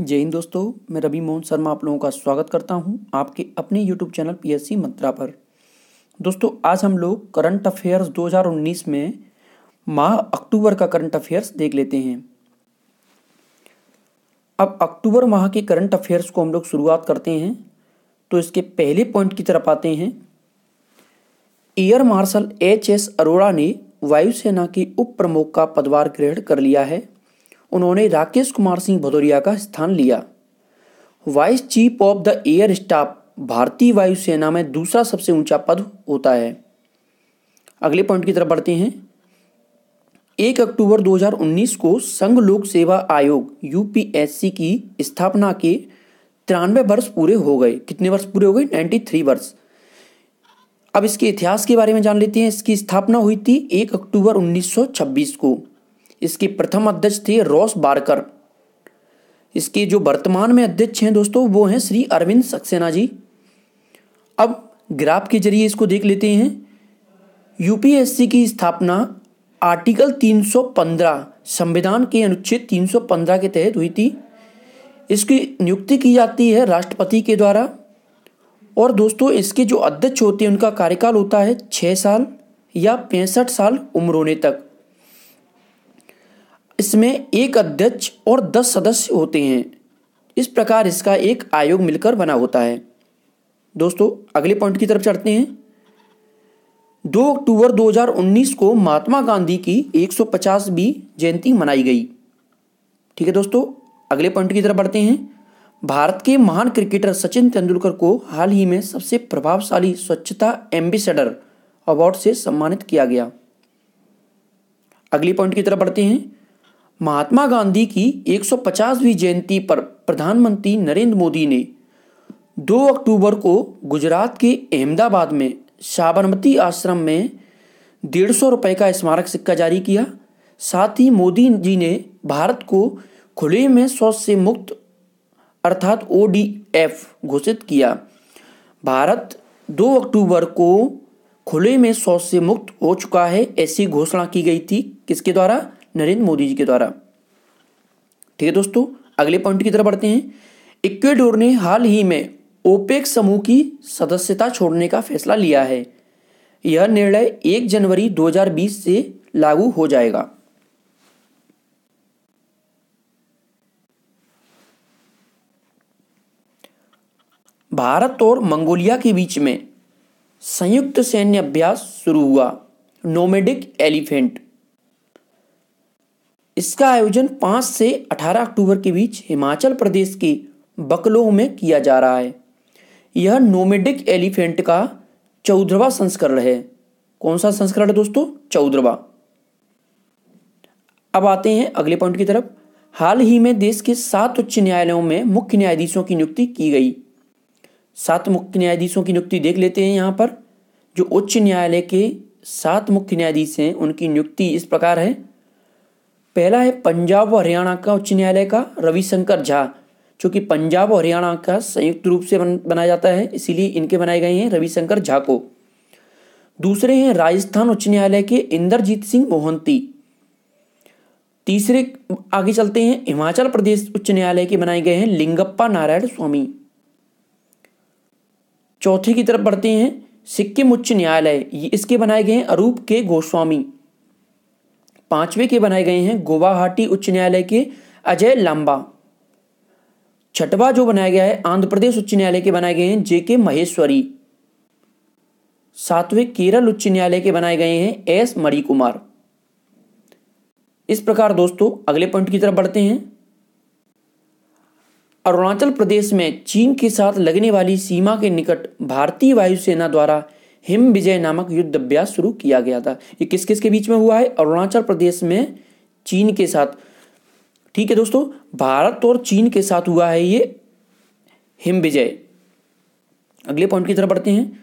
जय हिंद दोस्तों मैं रवि मोहन शर्मा आप लोगों का स्वागत करता हूं आपके अपने YouTube channel P S Mantra पर दोस्तों आज हम लोग करंट अफेयर्स 2019 में माह अक्टूबर का करंट अफेयर्स देख लेते हैं अब अक्टूबर माह के करंट अफेयर्स को हम लोग शुरुआत करते हैं तो इसके पहले पॉइंट की तरफ आते हैं air marshal H S Arora ने वायुसेना के उप प्रमुख का पदभार ग्रहण कर लिया है उन्होंने राकेश कुमार सिंह भदौरिया का स्थान लिया vice chief of the air staff भारतीय वायुसेना में दूसरा सबसे ऊंचा पद होता है अगले पॉइंट की तरफ बढ़ते हैं एक अक्टूबर 2019 को संघ लोक सेवा आयोग यूपीएससी की स्थापना के तिरानवे वर्ष पूरे हो गए कितने वर्ष पूरे हो गए 93 वर्ष अब इसके इतिहास के बारे में जान लेते हैं इसकी स्थापना हुई थी 1 अक्टूबर 1926 को इसकी प्रथम अध्यक्ष थी रॉस बारकर इसके जो वर्तमान में अध्यक्ष हैं दोस्तों वो हैं श्री अरविंद सक्सेना जी अब ग्राफ के जरिए इसको देख लेते हैं यूपीएससी की स्थापना आर्टिकल 315 संविधान के अनुच्छेद 315 के तहत हुई थी इसकी नियुक्ति की जाती है राष्ट्रपति के द्वारा और दोस्तों इसके जो अध्यक्ष होते हैं उनका कार्यकाल होता है छः साल या पैंसठ साल उम्र होने तक इसमें एक अध्यक्ष और दस सदस्य होते हैं इस प्रकार इसका एक आयोग मिलकर बना होता है दोस्तों अगले पॉइंट की तरफ चढ़ते हैं दो अक्टूबर 2019 को महात्मा गांधी की 150वीं जयंती मनाई गई ठीक है दोस्तों अगले पॉइंट की तरफ बढ़ते हैं भारत के महान क्रिकेटर सचिन तेंदुलकर को हाल ही में सबसे प्रभावशाली स्वच्छता एम्बेसडर अवार्ड से सम्मानित किया गया अगले पॉइंट की तरफ बढ़ते हैं महात्मा गांधी की 150वीं जयंती पर प्रधानमंत्री नरेंद्र मोदी ने 2 अक्टूबर को गुजरात के अहमदाबाद में साबरमती आश्रम में डेढ़ सौ रुपये का स्मारक सिक्का जारी किया साथ ही मोदी जी ने भारत को खुले में शौच से मुक्त अर्थात ओ घोषित किया भारत 2 अक्टूबर को खुले में शौच से मुक्त हो चुका है ऐसी घोषणा की गई थी किसके द्वारा नरेंद्र मोदी जी के द्वारा ठीक है दोस्तों अगले पॉइंट की तरफ बढ़ते हैं इक्वेडोर ने हाल ही में ओपेक समूह की सदस्यता छोड़ने का फैसला लिया है यह निर्णय 1 जनवरी 2020 से लागू हो जाएगा भारत और मंगोलिया के बीच में संयुक्त सैन्य अभ्यास शुरू हुआ नोमेडिक एलिफेंट इसका आयोजन 5 से 18 अक्टूबर के बीच हिमाचल प्रदेश के बकलोह में किया जा रहा है यह नोमेडिक एलिफेंट का चौदहवा संस्करण है कौन सा संस्करण है दोस्तों चौदहवा अब आते हैं अगले पॉइंट की तरफ हाल ही में देश के सात उच्च न्यायालयों में मुख्य न्यायाधीशों की नियुक्ति की गई सात मुख्य न्यायाधीशों की नियुक्ति देख लेते हैं यहां पर जो उच्च न्यायालय के सात मुख्य न्यायाधीश हैं उनकी नियुक्ति इस प्रकार है पहला है पंजाब व हरियाणा का उच्च न्यायालय का रविशंकर झा जो कि पंजाब और हरियाणा का संयुक्त रूप से बन, बनाया जाता है इसीलिए इनके बनाए गए हैं रविशंकर झा को दूसरे हैं राजस्थान उच्च न्यायालय के इंद्रजीत सिंह मोहंती तीसरे आगे चलते हैं हिमाचल प्रदेश उच्च न्यायालय के बनाए गए हैं लिंगप्पा नारायण स्वामी चौथे की तरफ बढ़ते हैं सिक्किम उच्च न्यायालय इसके बनाए गए हैं अरूप के गोस्वामी पांचवे के बनाए गए हैं गुवाहाटी उच्च न्यायालय के अजय लांबा छठवा जो बनाया गया है आंध्र प्रदेश उच्च न्यायालय के बनाए गए हैं जे के महेश्वरी सातवें केरल उच्च न्यायालय के बनाए गए हैं एस मणि कुमार इस प्रकार दोस्तों अगले पॉइंट की तरफ बढ़ते हैं अरुणाचल प्रदेश में चीन के साथ लगने वाली सीमा के निकट भारतीय वायुसेना द्वारा हिम विजय नामक युद्ध अभ्यास शुरू किया गया था ये किस किस के बीच में हुआ है अरुणाचल प्रदेश में चीन के साथ ठीक है दोस्तों भारत और चीन के साथ हुआ है ये हिम विजय अगले पॉइंट की तरफ बढ़ते हैं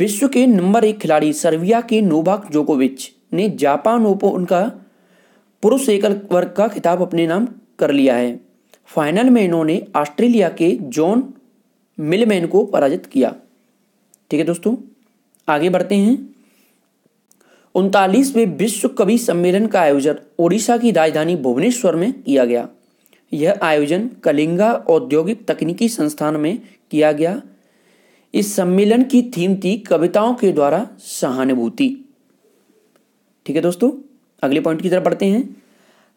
विश्व के नंबर एक खिलाड़ी सर्बिया के नोबाक जोकोविच ने जापान ओपन का पुरुष एकल वर्ग का खिताब अपने नाम कर लिया है फाइनल में इन्होंने ऑस्ट्रेलिया के जॉन मिलमैन को पराजित किया ठीक है दोस्तों आगे बढ़ते हैं उनतालीसवें विश्व कवि सम्मेलन का आयोजन ओडिशा की राजधानी भुवनेश्वर में किया गया यह आयोजन कलिंगा औद्योगिक तकनीकी संस्थान में किया गया इस सम्मेलन की थीम थी कविताओं के द्वारा सहानुभूति ठीक है दोस्तों अगले पॉइंट की तरफ बढ़ते हैं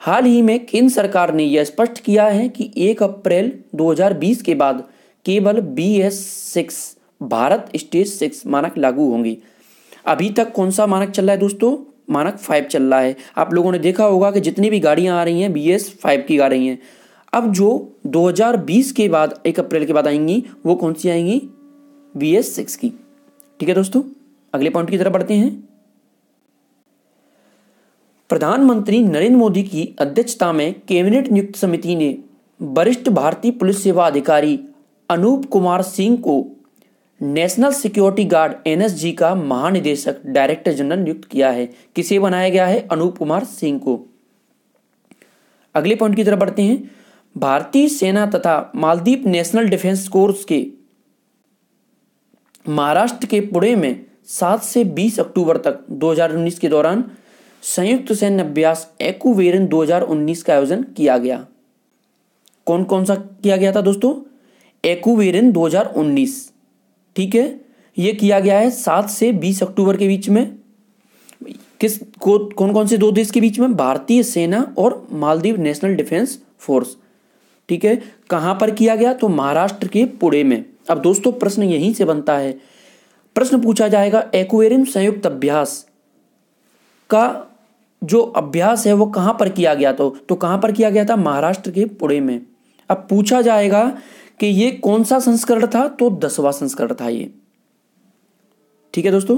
हाल ही में केंद्र सरकार ने यह स्पष्ट किया है कि 1 अप्रैल 2020 के बाद केवल B S six Bharat stage six मानक लागू होंगी अभी तक कौन सा मानक चल रहा है दोस्तों मानक फाइव चल रहा है आप लोगों ने देखा होगा कि जितनी भी गाड़ियां आ रही हैं बी एस फाइव की आ रही हैं अब जो 2020 के बाद एक अप्रैल के बाद आएंगी वो कौन सी आएंगी बी एस सिक्स की ठीक है दोस्तों अगले पॉइंट की तरफ बढ़ते हैं प्रधानमंत्री नरेंद्र मोदी की अध्यक्षता में कैबिनेट नियुक्त समिति ने वरिष्ठ भारतीय पुलिस सेवा अधिकारी अनूप कुमार सिंह को नेशनल सिक्योरिटी गार्ड एनएसजी का महानिदेशक डायरेक्टर जनरल नियुक्त किया है किसे बनाया गया है अनूप कुमार सिंह को अगले पॉइंट की तरफ बढ़ते हैं भारतीय सेना तथा मालदीप नेशनल डिफेंस कोर्स के महाराष्ट्र के पुणे में 7 से 20 अक्टूबर तक 2019 के दौरान संयुक्त सैन्य अभ्यास एक्वेरन 2019 का आयोजन किया गया कौन कौन सा किया गया था दोस्तों एक्वेरन 2019 ठीक है ये किया गया है सात से बीस अक्टूबर के बीच में किस को कौन कौन से दो देश के बीच में भारतीय सेना और मालदीव नेशनल डिफेंस फोर्स ठीक है कहां पर किया गया तो महाराष्ट्र के पुणे में अब दोस्तों प्रश्न यहीं से बनता है प्रश्न पूछा जाएगा एक्वेरियम संयुक्त अभ्यास का जो अभ्यास है वो कहां पर किया गया तो, तो कहां पर किया गया था महाराष्ट्र के पुणे में अब पूछा जाएगा कि ये कौन सा संस्करण था तो दसवां संस्करण था ये ठीक है दोस्तों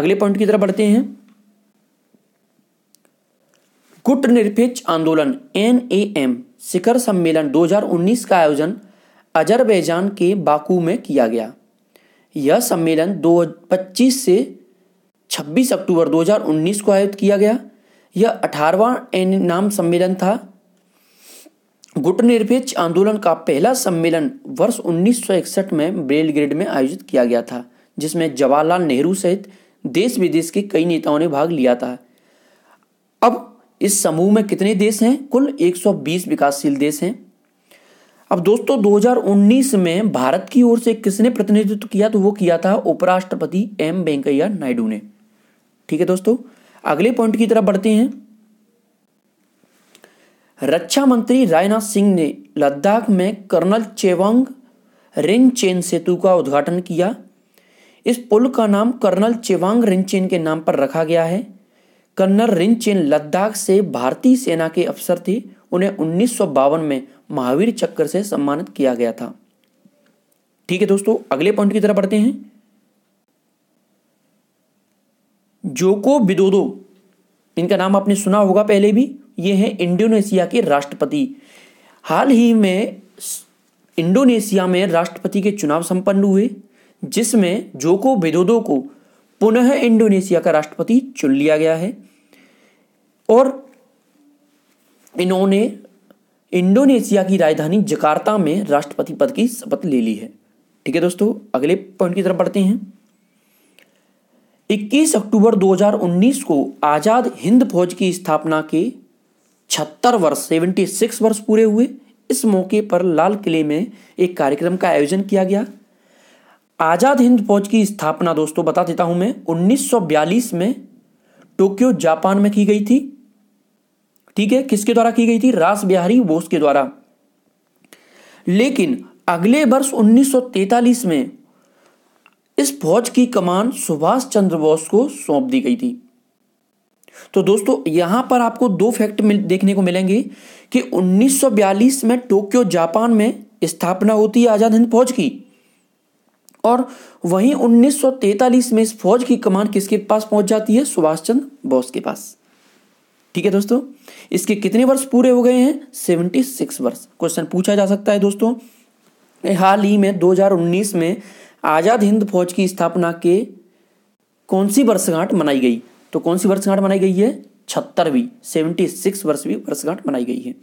अगले पॉइंट की तरफ बढ़ते हैं गुट निरपेक्ष आंदोलन एन ए एम शिखर सम्मेलन 2019 का आयोजन अजरबैजान के बाकू में किया गया यह सम्मेलन दो पच्चीस से 26 अक्टूबर 2019 को आयोजित किया गया यह अठारवा एन नाम सम्मेलन था गुट निरपेक्ष आंदोलन का पहला सम्मेलन वर्ष 1961 में बेलग्रेड में आयोजित किया गया था जिसमें जवाहरलाल नेहरू सहित देश विदेश के कई नेताओं ने भाग लिया था अब इस समूह में कितने देश हैं कुल 120 विकासशील देश हैं अब दोस्तों 2019 में भारत की ओर से किसने प्रतिनिधित्व किया तो वो किया था उपराष्ट्रपति एम वेंकैया नायडू ने ठीक है दोस्तों अगले पॉइंट की तरफ बढ़ते हैं रक्षा मंत्री राजनाथ सिंह ने लद्दाख में कर्नल चेवांग रिनचेन सेतु का उद्घाटन किया इस पुल का नाम कर्नल चेवांग रिनचेन के नाम पर रखा गया है कर्नल रिनचेन लद्दाख से भारतीय सेना के अफसर थे उन्हें उन्नीस में महावीर चक्र से सम्मानित किया गया था ठीक है दोस्तों अगले पॉइंट की तरफ बढ़ते हैं जोको बिदोदो इनका नाम आपने सुना होगा पहले भी ये हैं इंडोनेशिया के राष्ट्रपति हाल ही में इंडोनेशिया में राष्ट्रपति के चुनाव संपन्न हुए जिसमें जोको विदोदो को पुनः इंडोनेशिया का राष्ट्रपति चुन लिया गया है और इन्होंने इंडोनेशिया की राजधानी जकार्ता में राष्ट्रपति पद की शपथ ले ली है ठीक है दोस्तों अगले पॉइंट की तरफ बढ़ते हैं 21 अक्टूबर 2019 को आज़ाद हिंद फौज की स्थापना के 76 वर्ष 76 वर्ष पूरे हुए इस मौके पर लाल किले में एक कार्यक्रम का आयोजन किया गया आज़ाद हिंद फौज की स्थापना दोस्तों बता देता हूं मैं 1942 में टोक्यो जापान में की गई थी ठीक है किसके द्वारा की गई थी रास बिहारी बोस के द्वारा लेकिन अगले वर्ष 1943 में इस फौज की कमान सुभाष चंद्र बोस को सौंप दी गई थी तो दोस्तों यहां पर आपको दो फैक्ट देखने को मिलेंगे कि 1942 में टोक्यो जापान में स्थापना होती है आजाद हिंद फौज की और वहीं 1943 में इस फौज की कमान किसके पास पहुंच जाती है सुभाष चंद्र बोस के पास ठीक है दोस्तों इसके कितने वर्ष पूरे हो गए हैं 76 वर्ष क्वेश्चन पूछा जा सकता है दोस्तों हाल ही में 2019 में आजाद हिंद फौज की स्थापना के कौन सी वर्षगांठ मनाई गई तो कौन सी वर्षगांठ मनाई गई है छत्तरवीं सेवेंटी सिक्स वर्षवीं वर्षगांठ मनाई गई है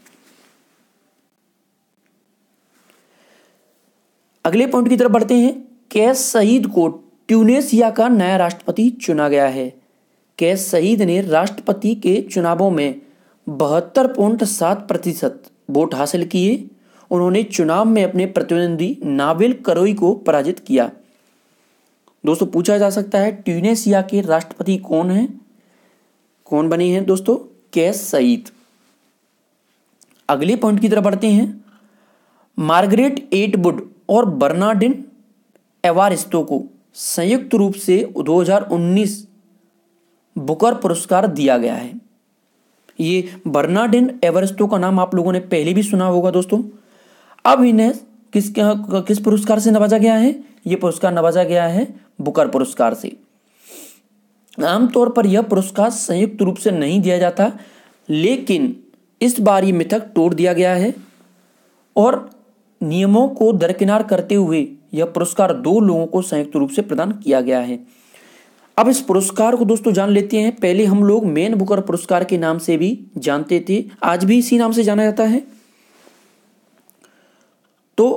अगले पॉइंट की तरफ बढ़ते हैं कैस शहीद को ट्यूनेशिया का नया राष्ट्रपति चुना गया है कैस शहीद ने राष्ट्रपति के चुनावों में बहत्तर पॉइंट सात प्रतिशत वोट हासिल किए उन्होंने चुनाव में अपने प्रतिद्वंदी नाविल करोई को पराजित किया दोस्तों पूछा जा सकता है ट्यूनेसिया के राष्ट्रपति कौन है कौन बने हैं दोस्तों कैस सईद अगले पॉइंट की तरफ बढ़ते हैं मार्गरेट एटवुड और बर्नाडिन एवारिस्तो को संयुक्त रूप से 2019 बुकर पुरस्कार दिया गया है ये बर्नाडिन एवरेस्टो का नाम आप लोगों ने पहले भी सुना होगा दोस्तों अब इन्हें किस किस पुरस्कार से नवाजा गया है ये पुरस्कार नवाजा गया है बुकर पुरस्कार से आमतौर पर यह पुरस्कार संयुक्त रूप से नहीं दिया जाता लेकिन इस बार ये मिथक तोड़ दिया गया है और नियमों को दरकिनार करते हुए यह पुरस्कार दो लोगों को संयुक्त रूप से प्रदान किया गया है अब इस पुरस्कार को दोस्तों जान लेते हैं पहले हम लोग मेन बुकर पुरस्कार के नाम से भी जानते थे आज भी इसी नाम से जाना जाता है तो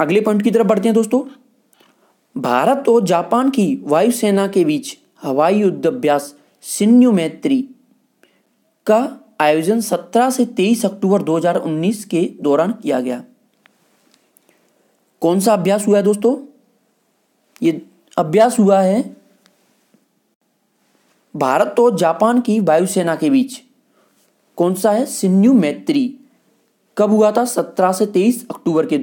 अगले पॉइंट की तरफ बढ़ते हैं दोस्तों भारत और जापान की वायुसेना के बीच हवाई अभ्यास सिन्यु मैत्री का आयोजन 17 से 23 अक्टूबर 2019 के दौरान किया गया कौन सा अभ्यास हुआ है दोस्तों ये अभ्यास हुआ है भारत और जापान की वायुसेना के बीच कौन सा है सिन्यु मैत्री कब हुआ था 17 से 23 अक्टूबर के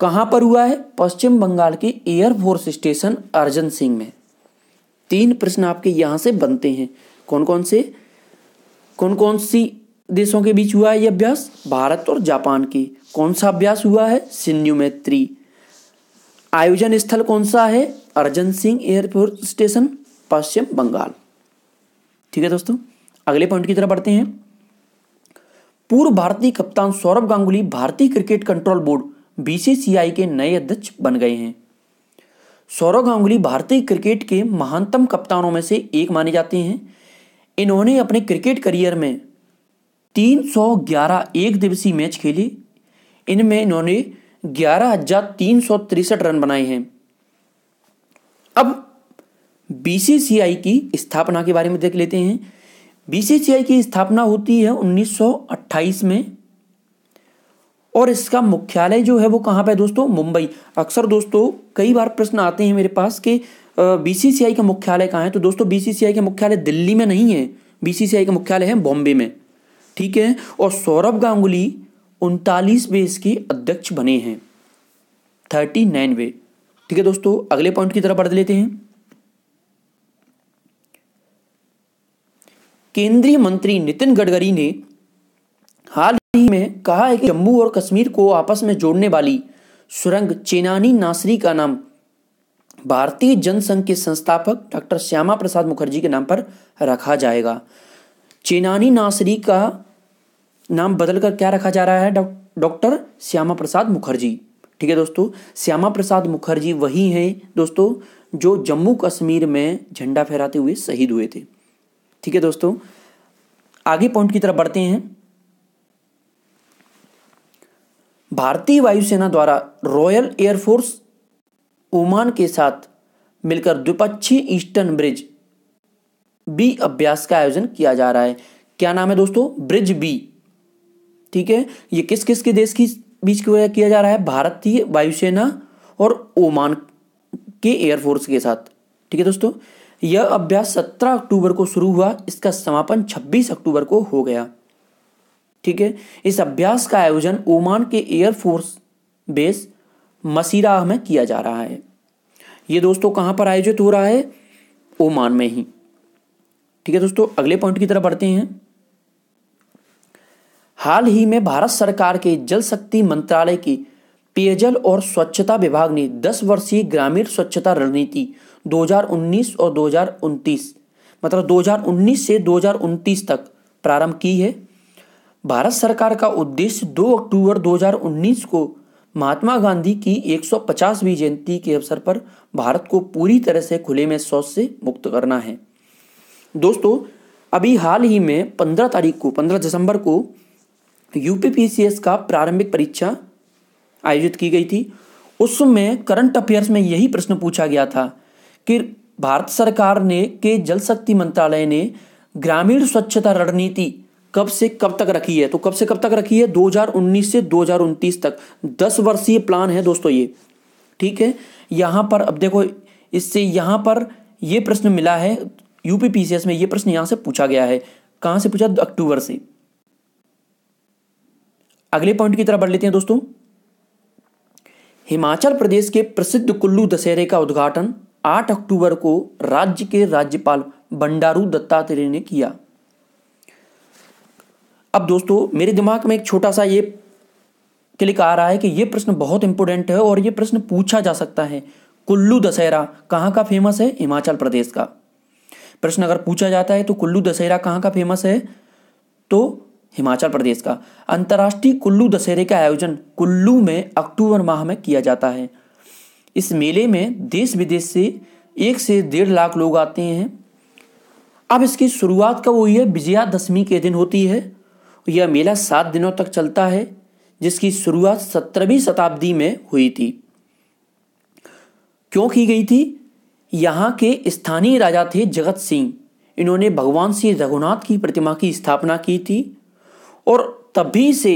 कहां पर हुआ है पश्चिम बंगाल के एयरफोर्स स्टेशन अर्जन सिंह में तीन प्रश्न आपके यहां से बनते हैं कौन कौन से कौन कौन सी देशों के बीच हुआ है यह अभ्यास भारत और जापान के कौन सा अभ्यास हुआ है सिन्यू मैत्री आयोजन स्थल कौन सा है अर्जन सिंह एयरफोर्स स्टेशन पश्चिम बंगाल ठीक है दोस्तों अगले पॉइंट की तरफ बढ़ते हैं पूर्व भारतीय कप्तान सौरभ गांगुली भारतीय क्रिकेट कंट्रोल बोर्ड बीसीसीआई के नए अध्यक्ष बन गए हैं सौरव गांगुली भारतीय क्रिकेट के महानतम कप्तानों में से एक माने जाते हैं इन्होंने अपने क्रिकेट करियर में 311 एक दिवसीय मैच खेले इनमें इन्होंने ग्यारह हजार तीन सौ तिरसठ रन बनाए हैं अब बीसीसीआई की स्थापना के बारे में देख लेते हैं बीसीसीआई की स्थापना होती है 1928 में और इसका मुख्यालय जो है वो कहाँ पर दोस्तों मुंबई अक्सर दोस्तों कई बार प्रश्न आते हैं मेरे पास कि बीसीसीआई का मुख्यालय कहाँ है तो दोस्तों बीसीसीआई का मुख्यालय दिल्ली में नहीं है बीसीसीआई का मुख्यालय है बॉम्बे में ठीक है और सौरभ गांगुली उनतालीस वे इसके अध्यक्ष बने हैं थर्टी नाइन वे ठीक है दोस्तों अगले पॉइंट की तरफ बढ़ लेते हैं केंद्रीय मंत्री नितिन गडकरी ने हाल ही में कहा है कि जम्मू और कश्मीर को आपस में जोड़ने वाली सुरंग चेनानी नासरी का नाम भारतीय जनसंघ के संस्थापक डॉक्टर श्यामा प्रसाद मुखर्जी के नाम पर रखा जाएगा चेनानी नासरी का नाम बदलकर क्या रखा जा रहा है डॉक्टर श्यामा प्रसाद मुखर्जी ठीक है दोस्तों श्यामा प्रसाद मुखर्जी वही हैं दोस्तों जो जम्मू कश्मीर में झंडा फहराते हुए शहीद हुए थे ठीक है दोस्तों आगे पॉइंट की तरफ बढ़ते हैं भारतीय वायुसेना द्वारा रॉयल एयरफोर्स ओमान के साथ मिलकर द्विपक्षीय ईस्टर्न ब्रिज बी अभ्यास का आयोजन किया जा रहा है क्या नाम है दोस्तों ब्रिज बी ठीक है ये किस किस के देश की बीच किया जा रहा है भारतीय वायुसेना और ओमान के एयरफोर्स के साथ ठीक है दोस्तों यह अभ्यास 17 अक्टूबर को शुरू हुआ इसका समापन 26 अक्टूबर को हो गया ठीक है इस अभ्यास का आयोजन ओमान के एयरफोर्स बेस मसीरा में किया जा रहा है ये दोस्तों कहां पर आयोजित हो रहा है ओमान में ही ठीक है दोस्तों अगले पॉइंट की तरफ बढ़ते हैं हाल ही में भारत सरकार के जल शक्ति मंत्रालय की पेयजल और स्वच्छता विभाग ने 10 वर्षीय ग्रामीण स्वच्छता रणनीति 2019 और 2029 मतलब 2019 से 2029 तक प्रारंभ की है भारत सरकार का उद्देश्य 2 अक्टूबर 2019 को महात्मा गांधी की 150वीं जयंती के अवसर पर भारत को पूरी तरह से खुले में शौच से मुक्त करना है दोस्तों अभी हाल ही में 15 तारीख को 15 दिसंबर को यूपीपीसीएस का प्रारंभिक परीक्षा आयोजित की गई थी उसमें करंट अफेयर्स में यही प्रश्न पूछा गया था कि भारत सरकार ने के जल शक्ति मंत्रालय ने ग्रामीण स्वच्छता रणनीति कब से कब तक रखी है तो कब से कब तक रखी है 2019 से 2029 तक 10 वर्षीय प्लान है दोस्तों ये ठीक है यहाँ पर अब देखो इससे यहाँ पर ये प्रश्न मिला है यूपी पीसीएस में ये प्रश्न यहाँ से पूछा गया है कहाँ से पूछा अक्टूबर से अगले पॉइंट की तरफ बढ़ लेते हैं दोस्तों हिमाचल प्रदेश के प्रसिद्ध कुल्लू दशहरे का उद्घाटन 8 अक्टूबर को राज्य के राज्यपाल बंडारू दत्तात्रेय ने किया अब दोस्तों मेरे दिमाग में एक छोटा सा ये क्लिक आ रहा है कि ये प्रश्न बहुत इंपॉर्टेंट है और ये प्रश्न पूछा जा सकता है कुल्लू दशहरा कहाँ का फेमस है हिमाचल प्रदेश का प्रश्न अगर पूछा जाता है तो कुल्लू दशहरा कहाँ का फेमस है तो हिमाचल प्रदेश का अंतर्राष्ट्रीय कुल्लू दशहरे का आयोजन कुल्लू में अक्टूबर माह में किया जाता है इस मेले में देश विदेश से एक से डेढ़ लाख लोग आते हैं अब इसकी शुरुआत कब हुई है विजयादशमी के दिन होती है यह मेला सात दिनों तक चलता है जिसकी शुरुआत सत्रहवीं शताब्दी में हुई थी क्यों की गई थी यहाँ के स्थानीय राजा थे जगत सिंह इन्होंने भगवान श्री रघुनाथ की प्रतिमा की स्थापना की थी और तभी से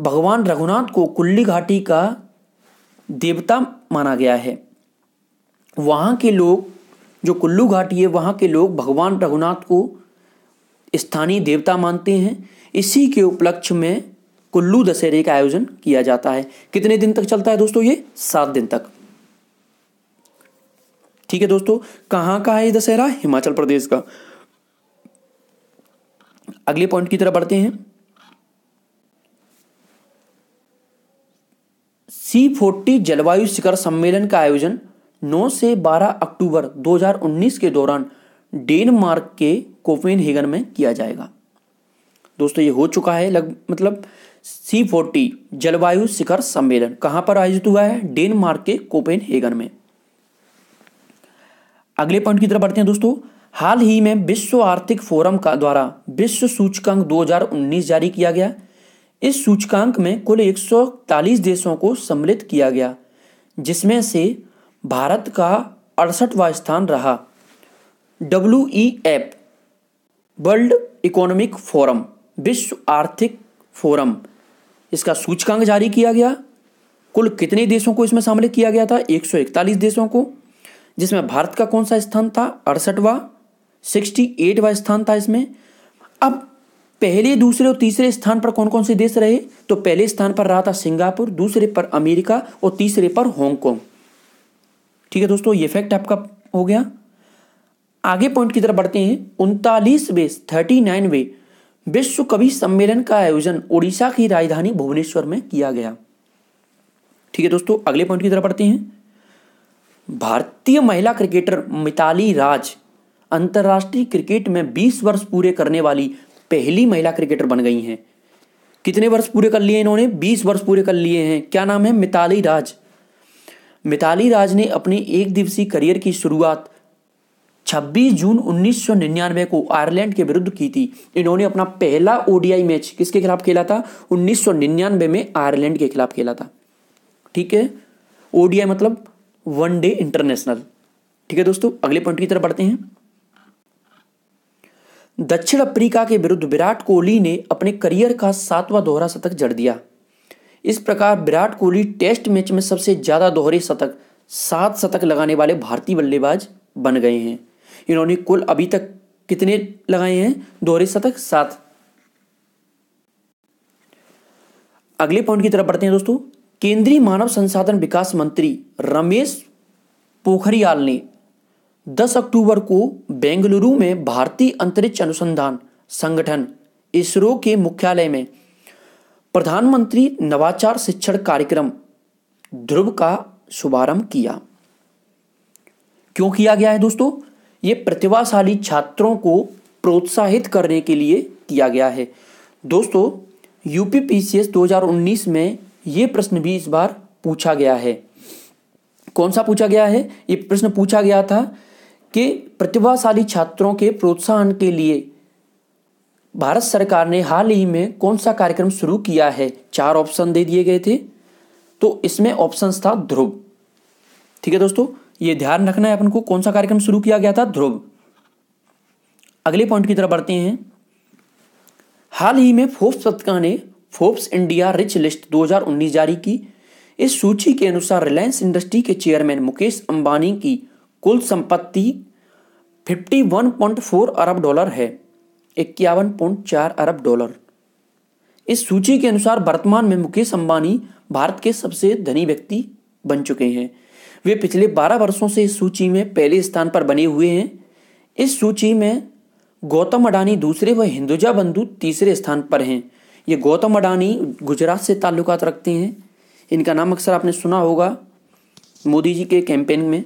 भगवान रघुनाथ को कुल्ली घाटी का देवता माना गया है वहाँ के लोग जो कुल्लू घाटी है वहाँ के लोग भगवान रघुनाथ को स्थानीय देवता मानते हैं इसी के उपलक्ष्य में कुल्लू दशहरे का आयोजन किया जाता है कितने दिन तक चलता है दोस्तों ये सात दिन तक ठीक है दोस्तों कहां का है ये दशहरा हिमाचल प्रदेश का अगले पॉइंट की तरफ बढ़ते हैं सी फोर्टी जलवायु शिखर सम्मेलन का आयोजन 9 से 12 अक्टूबर 2019 के दौरान डेनमार्क के हेगन में किया जाएगा दोस्तों ये हो चुका है लग मतलब सी फोर्टी जलवायु शिखर सम्मेलन कहां पर आयोजित हुआ है डेनमार्क के कोपेन हेगन में अगले पॉइंट की तरफ बढ़ते हैं दोस्तों हाल ही में विश्व आर्थिक फोरम का द्वारा विश्व सूचकांक 2019 जारी किया गया इस सूचकांक में कुल एक देशों को सम्मिलित किया गया जिसमें से भारत का अड़सठवा स्थान रहा W E F world economic forum विश्व आर्थिक फोरम इसका सूचकांक जारी किया गया कुल कितने देशों को इसमें शामिल किया गया था 141 देशों को जिसमें भारत का कौन सा स्थान था अड़सठवा सिक्सटी एटवा स्थान था इसमें अब पहले दूसरे और तीसरे स्थान पर कौन कौन से देश रहे तो पहले स्थान पर रहा था सिंगापुर दूसरे पर अमेरिका और तीसरे पर हांगकांग ठीक है दोस्तों ये फैक्ट आपका हो गया आगे पॉइंट की तरफ बढ़ते हैं उनतालीसवें थर्टी नाइन वे विश्व कवि सम्मेलन का आयोजन ओडिशा की राजधानी भुवनेश्वर में किया गया ठीक है दोस्तों अगले पॉइंट की तरफ बढ़ते हैं भारतीय महिला क्रिकेटर मिताली राज अंतरराष्ट्रीय क्रिकेट में 20 वर्ष पूरे करने वाली पहली महिला क्रिकेटर बन गई हैं कितने वर्ष पूरे कर लिए इन्होंने 20 वर्ष पूरे कर लिए हैं क्या नाम है मिताली राज मिताली राज ने अपने एक दिवसीय करियर की शुरुआत 26 जून 1999 को आयरलैंड के विरुद्ध की थी इन्होंने अपना पहला ओडीआई मैच किसके खिलाफ खेला था 1999 में आयरलैंड के खिलाफ खेला था ठीक है ओडीआई मतलब वन डे इंटरनेशनल ठीक है दोस्तों अगले पॉइंट की तरफ बढ़ते हैं दक्षिण अफ्रीका के विरुद्ध विराट कोहली ने अपने करियर का सातवां दोहरा शतक जड़ दिया इस प्रकार विराट कोहली टेस्ट मैच में सबसे ज़्यादा दोहरे शतक सात शतक लगाने वाले भारतीय बल्लेबाज बन गए हैं इन्होंने कुल अभी तक कितने लगाए हैं दोहरे शतक सात अगले पॉइंट की तरफ बढ़ते हैं दोस्तों केंद्रीय मानव संसाधन विकास मंत्री रमेश पोखरियाल ने 10 अक्टूबर को बेंगलुरु में भारतीय अंतरिक्ष अनुसंधान संगठन इसरो के मुख्यालय में प्रधानमंत्री नवाचार शिक्षण कार्यक्रम ध्रुव का शुभारंभ किया क्यों किया गया है दोस्तों ये प्रतिभाशाली छात्रों को प्रोत्साहित करने के लिए किया गया है दोस्तों U P P C S दो हज़ार उन्नीस में ये प्रश्न भी इस बार पूछा गया है कौन सा पूछा गया है ये प्रश्न पूछा गया था कि प्रतिभाशाली छात्रों के प्रोत्साहन के लिए भारत सरकार ने हाल ही में कौन सा कार्यक्रम शुरू किया है चार ऑप्शन दे दिए गए थे तो इसमें ऑप्शन था ध्रुव ठीक है दोस्तों ये ध्यान रखना है अपन को कौन सा कार्यक्रम शुरू किया गया था ध्रुव अगले पॉइंट की तरफ बढ़ते हैं हाल ही में फोर्ब्स पत्रिका ने फोर्ब्स इंडिया रिच लिस्ट 2019 जारी की इस सूची के अनुसार रिलायंस इंडस्ट्री के चेयरमैन मुकेश अंबानी की कुल संपत्ति 51.4 अरब डॉलर है इक्यावन अरब डॉलर इस सूची के अनुसार वर्तमान में मुकेश अंबानी भारत के सबसे धनी व्यक्ति बन चुके हैं वे पिछले बारह वर्षों से इस सूची में पहले स्थान पर बने हुए हैं इस सूची में गौतम अडानी दूसरे व हिंदुजा बंधु तीसरे स्थान पर हैं ये गौतम अडानी गुजरात से ताल्लुकात रखते हैं इनका नाम अक्सर आपने सुना होगा मोदी जी के कैंपेन में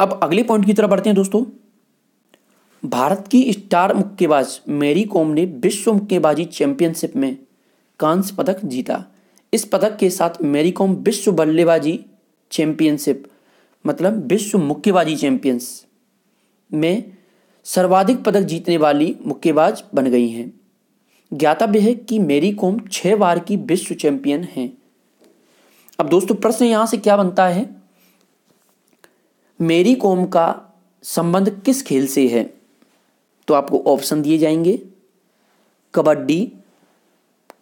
अब अगले पॉइंट की तरफ बढ़ते हैं दोस्तों भारत की स्टार मुक्केबाज मेरी कॉम ने विश्व मुक्केबाजी चैंपियनशिप में कांस्य पदक जीता इस पदक के साथ मेरी कॉम विश्व बल्लेबाजी चैंपियनशिप मतलब विश्व मुक्केबाजी चैंपियंस में सर्वाधिक पदक जीतने वाली मुक्केबाज बन गई हैं ज्ञातव्य है कि मेरी कॉम छः बार की विश्व चैंपियन हैं अब दोस्तों प्रश्न यहां से क्या बनता है मेरी कॉम का संबंध किस खेल से है तो आपको ऑप्शन दिए जाएंगे कबड्डी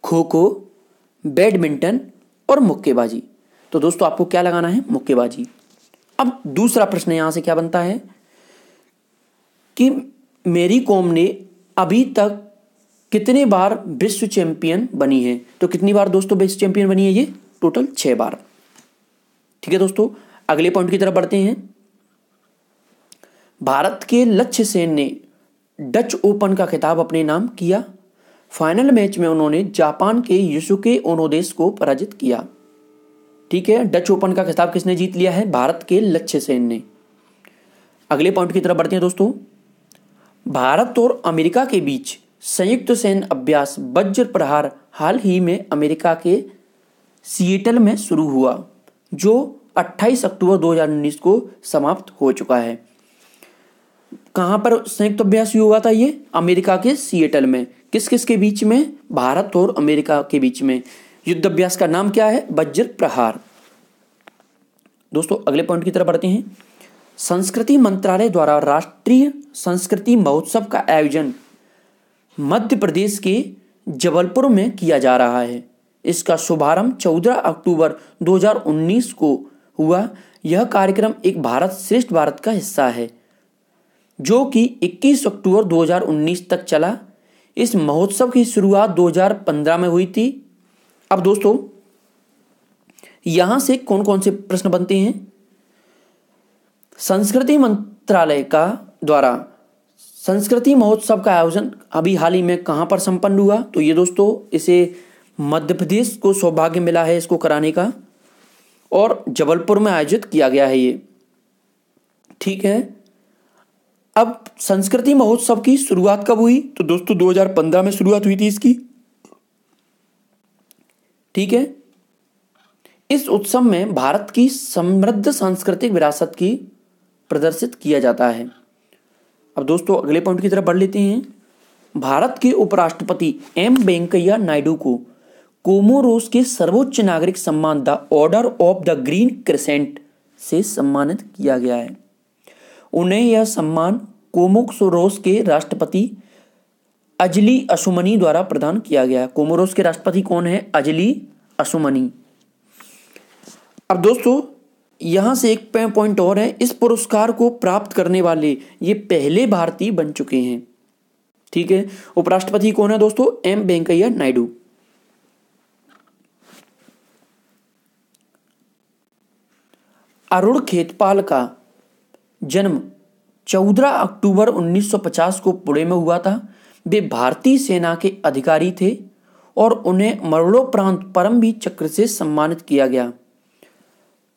खो खो बैडमिंटन और मुक्केबाजी तो दोस्तों आपको क्या लगाना है मुक्केबाजी अब दूसरा प्रश्न यहां से क्या बनता है कि मेरी कॉम ने अभी तक कितने बार विश्व चैंपियन बनी है तो कितनी बार दोस्तों विश्व चैंपियन बनी है ये टोटल छह बार ठीक है दोस्तों अगले पॉइंट की तरफ बढ़ते हैं भारत के लक्ष्य सेन ने डच ओपन का खिताब अपने नाम किया फाइनल मैच में उन्होंने जापान के युसुके ओनोदेश को पराजित किया ठीक है डच ओपन का खिताब किसने जीत लिया है भारत के लक्ष्य सेन ने अगले पॉइंट की तरफ बढ़ते हैं दोस्तों भारत और अमेरिका के बीच संयुक्त सैन्य अभ्यास वज्र प्रहार हाल ही में अमेरिका के सिएटल में शुरू हुआ जो 28 अक्टूबर 2019 को समाप्त हो चुका है कहां पर संयुक्त अभ्यास हुआ था ये अमेरिका के सिएटल में किस किस के बीच में भारत और अमेरिका के बीच में अभ्यास का नाम क्या है वज्र प्रहार दोस्तों अगले पॉइंट की तरफ बढ़ते हैं संस्कृति मंत्रालय द्वारा राष्ट्रीय संस्कृति महोत्सव का आयोजन मध्य प्रदेश के जबलपुर में किया जा रहा है इसका शुभारंभ 14 अक्टूबर 2019 को हुआ यह कार्यक्रम एक भारत श्रेष्ठ भारत का हिस्सा है जो कि 21 अक्टूबर 2019 तक चला इस महोत्सव की शुरुआत 2015 में हुई थी अब दोस्तों यहां से कौन कौन से प्रश्न बनते हैं संस्कृति मंत्रालय का द्वारा संस्कृति महोत्सव का आयोजन अभी हाल ही में कहां पर संपन्न हुआ तो ये दोस्तों इसे मध्य प्रदेश को सौभाग्य मिला है इसको कराने का और जबलपुर में आयोजित किया गया है ये ठीक है अब संस्कृति महोत्सव की शुरुआत कब हुई तो दोस्तों 2015 में शुरुआत हुई थी इसकी ठीक है इस उत्सव में भारत की समृद्ध सांस्कृतिक विरासत की प्रदर्शित किया जाता है अब दोस्तों अगले पॉइंट की तरफ बढ़ लेते हैं भारत के उपराष्ट्रपति एम वेंकैया नायडू को कोमोरोस के सर्वोच्च नागरिक सम्मान the order of the green crescent से सम्मानित किया गया है उन्हें यह सम्मान कोमोक्सोरोस के राष्ट्रपति अजली असुमनी द्वारा प्रदान किया गया कोमोरोस के राष्ट्रपति कौन है अजली असुमनी अब दोस्तों यहां से एक पॉइंट और है इस पुरस्कार को प्राप्त करने वाले ये पहले भारतीय बन चुके हैं ठीक है उपराष्ट्रपति कौन है दोस्तों एम वेंकैया नायडू अरुण खेतपाल का जन्म 14 अक्टूबर 1950 को पुणे में हुआ था वे भारतीय सेना के अधिकारी थे और उन्हें मरणोपरांत परमवीर चक्र से सम्मानित किया गया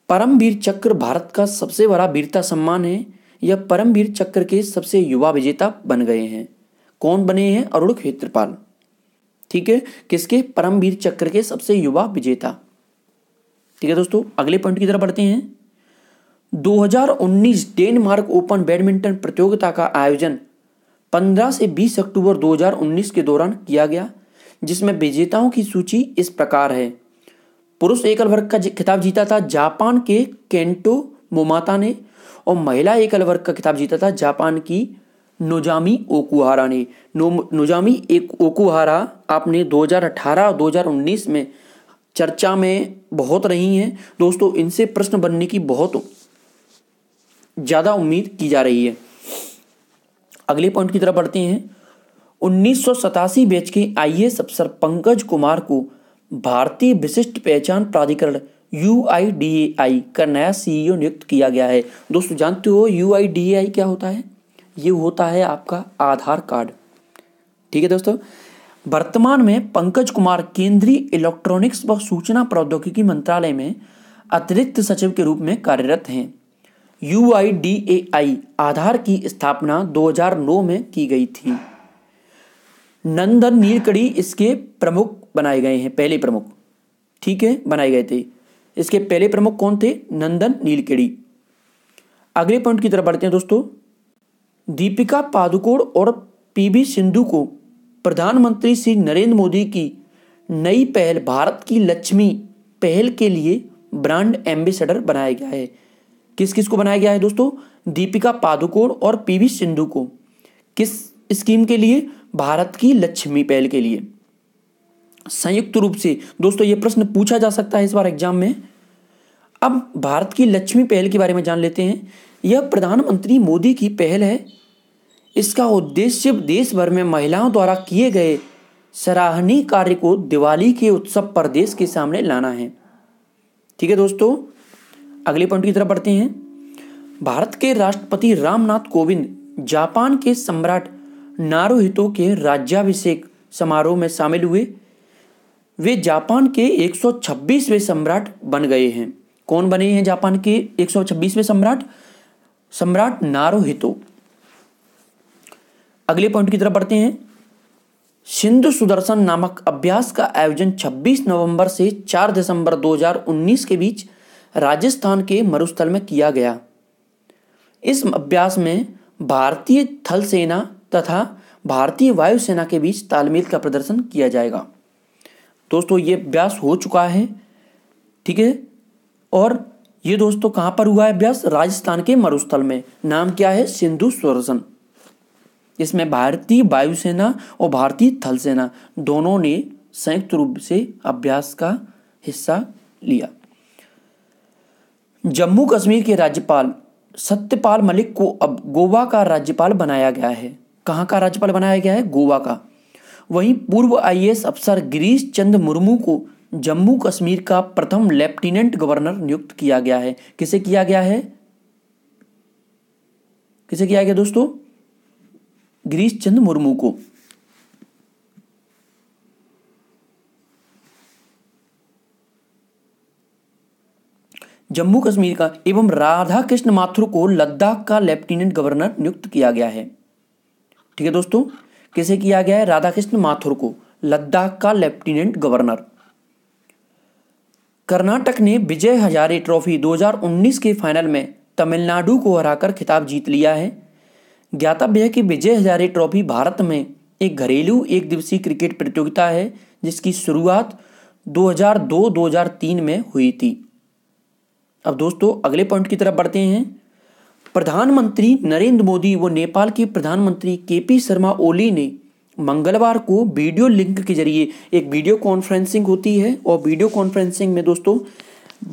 परमवीर चक्र भारत का सबसे बड़ा वीरता सम्मान है यह परमवीर चक्र के सबसे युवा विजेता बन गए हैं कौन बने हैं अरुण क्षेत्रपाल ठीक है किसके परमवीर चक्र के सबसे युवा विजेता ठीक है दोस्तों अगले पॉइंट की तरफ बढ़ते हैं 2019 डेनमार्क ओपन बैडमिंटन प्रतियोगिता का आयोजन 15 से 20 अक्टूबर 2019 के दौरान किया गया जिसमें विजेताओं की सूची इस प्रकार है पुरुष एकल वर्ग का खिताब जीता था जापान के केंटो मोमाता ने और महिला एकल वर्ग का खिताब जीता था जापान की नोजामी ओकुहारा ने नो, नोजामी एक ओकुहारा आपने 2018 और 2019 में चर्चा में बहुत रही हैं दोस्तों इनसे प्रश्न बनने की बहुत ज़्यादा उम्मीद की जा रही है अगले पॉइंट की तरफ बढ़ते हैं उन्नीस बैच के आई अफसर पंकज कुमार को भारतीय विशिष्ट पहचान प्राधिकरण यू का नया सीईओ e नियुक्त किया गया है दोस्तों जानते हो यू क्या होता है ये होता है आपका आधार कार्ड ठीक है दोस्तों वर्तमान में पंकज कुमार केंद्रीय इलेक्ट्रॉनिक्स व सूचना प्रौद्योगिकी मंत्रालय में अतिरिक्त सचिव के रूप में कार्यरत हैं यू आधार की स्थापना 2009 में की गई थी नंदन नीलकड़ी इसके प्रमुख बनाए गए हैं पहले प्रमुख ठीक है बनाए गए थे इसके पहले प्रमुख कौन थे नंदन नीलकड़ी अगले पॉइंट की तरफ बढ़ते हैं दोस्तों दीपिका पादुकोण और पीबी सिंधु को प्रधानमंत्री श्री नरेंद्र मोदी की नई पहल भारत की लक्ष्मी पहल के लिए ब्रांड एम्बेसडर बनाया गया है किस किस को बनाया गया है दोस्तों दीपिका पादुकोण और पीवी सिंधु को किस स्कीम के लिए भारत की लक्ष्मी पहल के लिए संयुक्त रूप से दोस्तों ये प्रश्न पूछा जा सकता है इस बार एग्जाम में अब भारत की लक्ष्मी पहल के बारे में जान लेते हैं यह प्रधानमंत्री मोदी की पहल है इसका उद्देश्य देश भर में महिलाओं द्वारा किए गए सराहनीय कार्य को दिवाली के उत्सव पर देश के सामने लाना है ठीक है दोस्तों अगले पॉइंट की तरफ बढ़ते हैं भारत के राष्ट्रपति रामनाथ कोविंद जापान के सम्राट नारोहितो के राज्याभिषेक समारोह में शामिल हुए वे जापान के 126वें सम्राट बन गए हैं कौन बने हैं जापान के 126वें सम्राट सम्राट नारोहितो अगले पॉइंट की तरफ बढ़ते हैं सिंधु सुदर्शन नामक अभ्यास का आयोजन 26 नवंबर से 4 दिसंबर 2019 के बीच राजस्थान के मरुस्थल में किया गया इस अभ्यास में भारतीय थल सेना तथा भारतीय वायुसेना के बीच तालमेल का प्रदर्शन किया जाएगा दोस्तों ये अभ्यास हो चुका है ठीक है और ये दोस्तों कहाँ पर हुआ है अभ्यास राजस्थान के मरुस्थल में नाम क्या है सिंधु स्वरसन इसमें भारतीय वायुसेना और भारतीय थल सेना दोनों ने संयुक्त रूप से अभ्यास का हिस्सा लिया जम्मू कश्मीर के राज्यपाल सत्यपाल मलिक को अब गोवा का राज्यपाल बनाया गया है कहाँ का राज्यपाल बनाया गया है गोवा का वहीं पूर्व आई अफसर गिरीश चंद मुर्मू को जम्मू कश्मीर का प्रथम लेफ्टिनेंट गवर्नर नियुक्त किया गया है किसे किया गया है किसे किया गया दोस्तों गिरीश चंद मुर्मू को जम्मू कश्मीर का एवं राधा कृष्ण माथुर को लद्दाख का लेफ्टिनेंट गवर्नर नियुक्त किया गया है ठीक है दोस्तों किसे किया गया है राधा कृष्ण माथुर को लद्दाख का लेफ्टिनेंट गवर्नर कर्नाटक ने विजय हजारे ट्रॉफी 2019 के फाइनल में तमिलनाडु को हराकर खिताब जीत लिया है ज्ञातव्य है कि विजय हजारे ट्रॉफी भारत में एक घरेलू एक दिवसीय क्रिकेट प्रतियोगिता है जिसकी शुरुआत 2002-2003 में हुई थी अब दोस्तों अगले पॉइंट की तरफ बढ़ते हैं प्रधानमंत्री नरेंद्र मोदी व नेपाल के प्रधानमंत्री के पी शर्मा ओली ने मंगलवार को वीडियो लिंक के जरिए एक वीडियो कॉन्फ्रेंसिंग होती है और वीडियो कॉन्फ्रेंसिंग में दोस्तों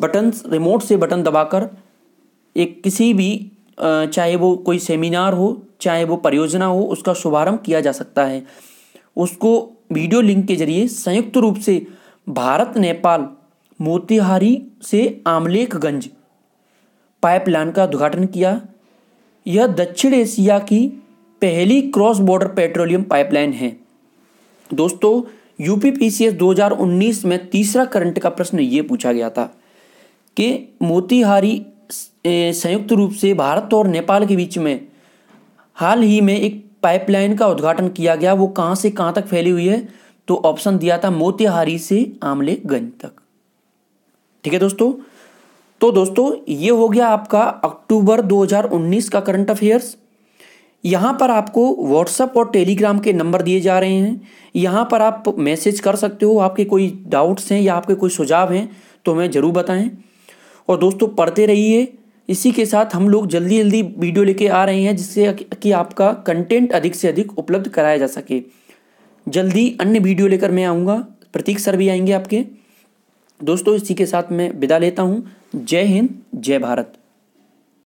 बटन रिमोट से बटन दबाकर एक किसी भी चाहे वो कोई सेमिनार हो चाहे वो परियोजना हो उसका शुभारंभ किया जा सकता है उसको वीडियो लिंक के जरिए संयुक्त रूप से भारत नेपाल मोतिहारी से आमलेखगंज पाइपलाइन का उद्घाटन किया यह दक्षिण एशिया की पहली क्रॉस बॉर्डर पेट्रोलियम पाइपलाइन है दोस्तों यूपी पी 2019 में तीसरा करंट का प्रश्न ये पूछा गया था कि मोतिहारी संयुक्त रूप से भारत और नेपाल के बीच में हाल ही में एक पाइपलाइन का उद्घाटन किया गया वो कहाँ से कहाँ तक फैली हुई है तो ऑप्शन दिया था मोतिहारी से आमलेगंज तक ठीक है दोस्तों तो दोस्तों ये हो गया आपका अक्टूबर 2019 का करंट अफेयर्स यहाँ पर आपको व्हाट्सअप और टेलीग्राम के नंबर दिए जा रहे हैं यहाँ पर आप मैसेज कर सकते हो आपके कोई डाउट्स हैं या आपके कोई सुझाव हैं तो हमें ज़रूर बताएं और दोस्तों पढ़ते रहिए इसी के साथ हम लोग जल्दी जल्दी वीडियो लेके आ रहे हैं जिससे कि आपका कंटेंट अधिक से अधिक उपलब्ध कराया जा सके जल्दी अन्य वीडियो लेकर मैं आऊँगा प्रतीक सर भी आएंगे आपके दोस्तों इसी के साथ मैं विदा लेता हूँ जय हिंद जय भारत